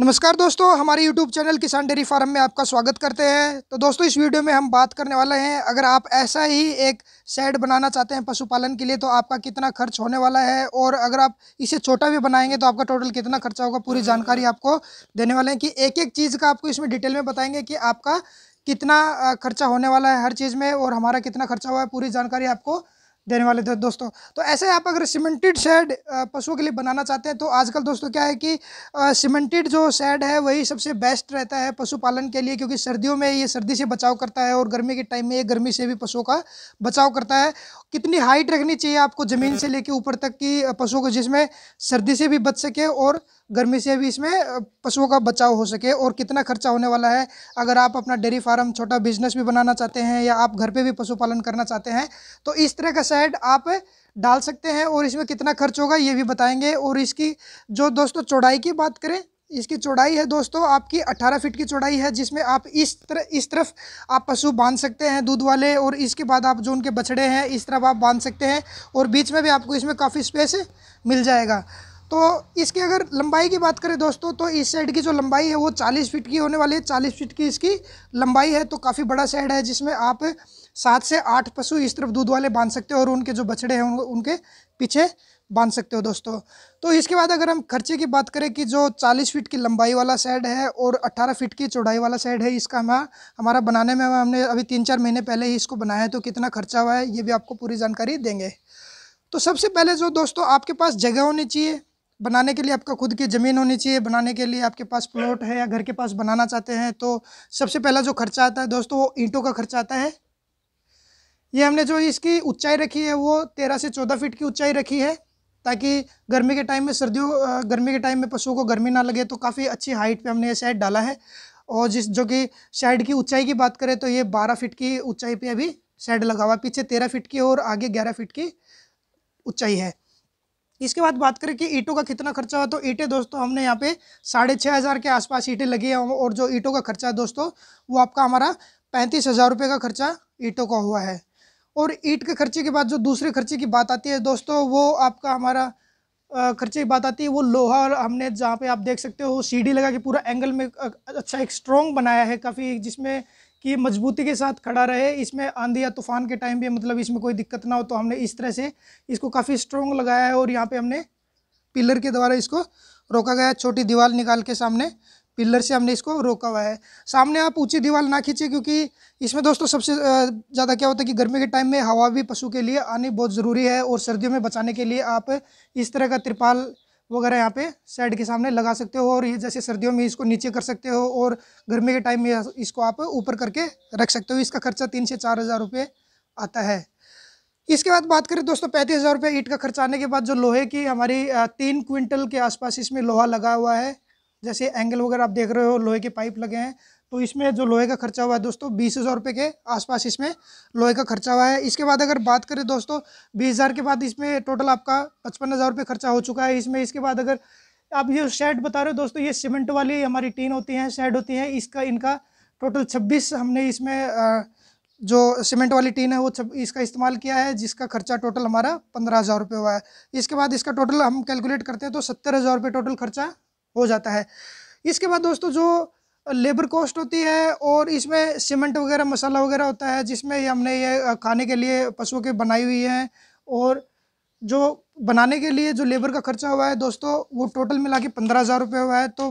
नमस्कार दोस्तों हमारे YouTube channel Kisan dairy farm में आपका स्वागत करते हैं तो दोस्तों इस वीडियो में हम बात करने वाले हैं अगर आप ऐसा ही एक सेड बनाना चाहते हैं पशुपालन के लिए तो आपका कितना खर्च होने वाला है और अगर आप इसे छोटा भी बनाएंगे तो आपका टोटल कितना खर्चा होगा पूरी जानकारी आपको देने वाले हैं कि एक एक चीज़ का आपको इसमें डिटेल में बताएंगे कि आपका कितना खर्चा होने वाला है हर चीज़ में और हमारा कितना खर्चा हुआ है पूरी जानकारी आपको देने वाले थे दोस्तों तो ऐसे आप अगर सीमेंटेड शेड पशुओं के लिए बनाना चाहते हैं तो आजकल दोस्तों क्या है कि सीमेंटेड जो शेड है वही सबसे बेस्ट रहता है पशुपालन के लिए क्योंकि सर्दियों में ये सर्दी से बचाव करता है और गर्मी के टाइम में ये गर्मी से भी पशुओं का बचाव करता है कितनी हाइट रखनी चाहिए आपको ज़मीन से लेके ऊपर तक की पशुओं को जिसमें सर्दी से भी बच सके और गर्मी से भी इसमें पशुओं का बचाव हो सके और कितना खर्चा होने वाला है अगर आप अपना डेयरी फार्म छोटा बिजनेस भी बनाना चाहते हैं या आप घर पे भी पशुपालन करना चाहते हैं तो इस तरह का सेट आप डाल सकते हैं और इसमें कितना खर्च होगा ये भी बताएंगे और इसकी जो दोस्तों चौड़ाई की बात करें इसकी चौड़ाई है दोस्तों आपकी 18 फीट की चौड़ाई है जिसमें आप इस तरह इस तरफ आप पशु बांध सकते हैं दूध वाले और इसके बाद आप जो उनके बछड़े हैं इस तरफ आप बांध सकते हैं और बीच में भी आपको इसमें काफ़ी स्पेस मिल जाएगा तो इसकी अगर लंबाई की बात करें दोस्तों तो इस साइड की जो लंबाई है वो 40 फीट की होने वाली है 40 फीट की इसकी लंबाई है तो काफ़ी बड़ा साइड है जिसमें आप सात से आठ पशु इस तरफ दूध वाले बांध सकते हो और उनके जो बछड़े हैं उनके पीछे बांध सकते हो दोस्तों तो इसके बाद अगर हम खर्चे की बात करें कि जो 40 फीट की लंबाई वाला साइड है और 18 फीट की चौड़ाई वाला साइड है इसका हमारा हमारा बनाने में हमने अभी तीन चार महीने पहले ही इसको बनाया है तो कितना खर्चा हुआ है ये भी आपको पूरी जानकारी देंगे तो सबसे पहले जो दोस्तों आपके पास जगह होनी चाहिए बनाने के लिए आपका खुद की ज़मीन होनी चाहिए बनाने के लिए आपके पास प्लॉट है या घर के पास बनाना चाहते हैं तो सबसे पहला जो खर्चा आता है दोस्तों वो ईंटों का खर्चा आता है ये हमने जो इसकी ऊंचाई रखी है वो तेरह से चौदह फीट की ऊंचाई रखी है ताकि गर्मी के टाइम में सर्दियों गर्मी के टाइम में पशुओं को गर्मी ना लगे तो काफ़ी अच्छी हाइट पर हमने ये शेड डाला है और जिस जो कि शेड की ऊँचाई की बात करें तो ये बारह फिट की ऊँचाई पर अभी शेड लगा हुआ पीछे तेरह फिट की और आगे ग्यारह फिट की ऊँचाई है इसके बाद बात करें कि ईटों का कितना खर्चा हुआ तो ईटे दोस्तों हमने यहाँ पे साढ़े छः हज़ार के आसपास ईटें लगी हैं और जो ईटों का खर्चा है दोस्तों वो आपका हमारा पैंतीस हज़ार रुपये का खर्चा ईटों का हुआ है और ईट के खर्चे के बाद जो दूसरे खर्चे की बात आती है दोस्तों वो आपका हमारा खर्चे की बात आती है वो लोहा और हमने जहाँ पे आप देख सकते हो सीढ़ी लगा के पूरा एंगल में अच्छा एक स्ट्रॉन्ग बनाया है काफ़ी जिसमें कि मजबूती के साथ खड़ा रहे इसमें आंधी या तूफान के टाइम भी मतलब इसमें कोई दिक्कत ना हो तो हमने इस तरह से इसको काफ़ी स्ट्रॉन्ग लगाया है और यहाँ पे हमने पिलर के द्वारा इसको रोका गया छोटी दीवार निकाल के सामने पिलर से हमने इसको रोका हुआ है सामने आप ऊंची दीवार ना खींचे क्योंकि इसमें दोस्तों सबसे ज़्यादा क्या होता है कि गर्मी के टाइम में हवा भी पशु के लिए आनी बहुत ज़रूरी है और सर्दियों में बचाने के लिए आप इस तरह का तिरपाल वगैरह यहाँ पे साइड के सामने लगा सकते हो और ये जैसे सर्दियों में इसको नीचे कर सकते हो और गर्मी के टाइम में इसको आप ऊपर करके रख सकते हो इसका खर्चा तीन से चार हज़ार रुपये आता है इसके बाद बात करें दोस्तों पैंतीस हज़ार रुपये ईट का खर्चा आने के बाद जो लोहे की हमारी तीन क्विंटल के आसपास इसमें लोहा लगा हुआ है जैसे एंगल वगैरह आप देख रहे हो लोहे के पाइप लगे हैं तो इसमें जो लोहे का खर्चा हुआ है दोस्तों बीस हज़ार रुपये के आसपास इसमें लोहे का खर्चा हुआ है इसके बाद अगर बात करें दोस्तों बीस हज़ार के बाद इसमें टोटल आपका पचपन हज़ार रुपये खर्चा हो चुका है इसमें इसके बाद अगर आप ये शेड बता रहे हो दोस्तों ये सीमेंट वाली हमारी टीन होती है शेड होती हैं इसका इनका टोटल छब्बीस हमने इसमें जो सीमेंट वाली टीन है वो इसका इस्तेमाल किया है जिसका खर्चा टोटल हमारा पंद्रह हज़ार रुपये हुआ है इसके बाद इसका टोटल हम कैलकुलेट करते हैं तो सत्तर हज़ार रुपये टोटल खर्चा हो जाता है इसके बाद दोस्तों जो लेबर कॉस्ट होती है और इसमें सीमेंट वगैरह मसाला वगैरह होता है जिसमें हमने ये खाने के लिए पशुओं के बनाई हुई हैं और जो बनाने के लिए जो लेबर का खर्चा हुआ है दोस्तों वो टोटल मिला के पंद्रह हज़ार रुपये हुआ है तो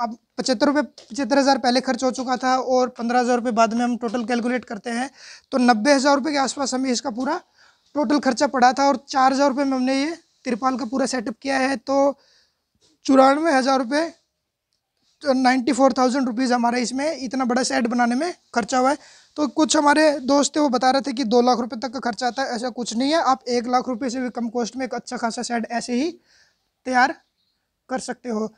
अब पचहत्तर रुपये पचहत्तर हज़ार पहले खर्च हो चुका था और पंद्रह हज़ार रुपये बाद में हम टोटल कैलकुलेट करते हैं तो नब्बे हज़ार रुपये के आसपास हमें इसका पूरा टोटल खर्चा पड़ा था और चार हज़ार रुपये में हमने ये तिरपाल का पूरा सेटअप किया है तो चौरानवे हज़ार रुपये नाइन्टी फोर थाउजेंड रुपीज़ हमारे इसमें इतना बड़ा सेट बनाने में खर्चा हुआ है तो कुछ हमारे दोस्त थे वो बता रहे थे कि दो लाख रुपए तक का खर्चा आता है ऐसा कुछ नहीं है आप एक लाख रुपए से भी कम कॉस्ट में एक अच्छा खासा सेट ऐसे ही तैयार कर सकते हो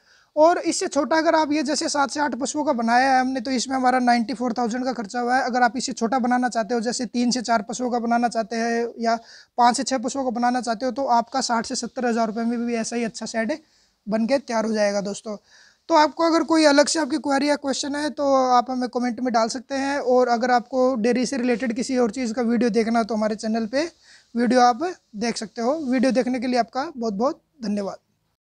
और इससे छोटा अगर आप ये जैसे सात से आठ पशुओं का बनाया है हमने तो इसमें हमारा नाइन्टी फोर थाउजेंड का खर्चा हुआ है अगर आप इसे छोटा बनाना चाहते हो जैसे तीन से चार पशुओं का बनाना चाहते हैं या पाँच से छः पशुओं का बनाना चाहते हो तो आपका साठ से सत्तर हज़ार रुपये में भी ऐसा ही अच्छा सेट बन के तैयार हो जाएगा दोस्तों तो आपको अगर कोई अलग से आपकी क्वेरी या क्वेश्चन है तो आप हमें कमेंट में डाल सकते हैं और अगर आपको डेयरी से रिलेटेड किसी और चीज़ का वीडियो देखना है तो हमारे चैनल पे वीडियो आप देख सकते हो वीडियो देखने के लिए आपका बहुत बहुत धन्यवाद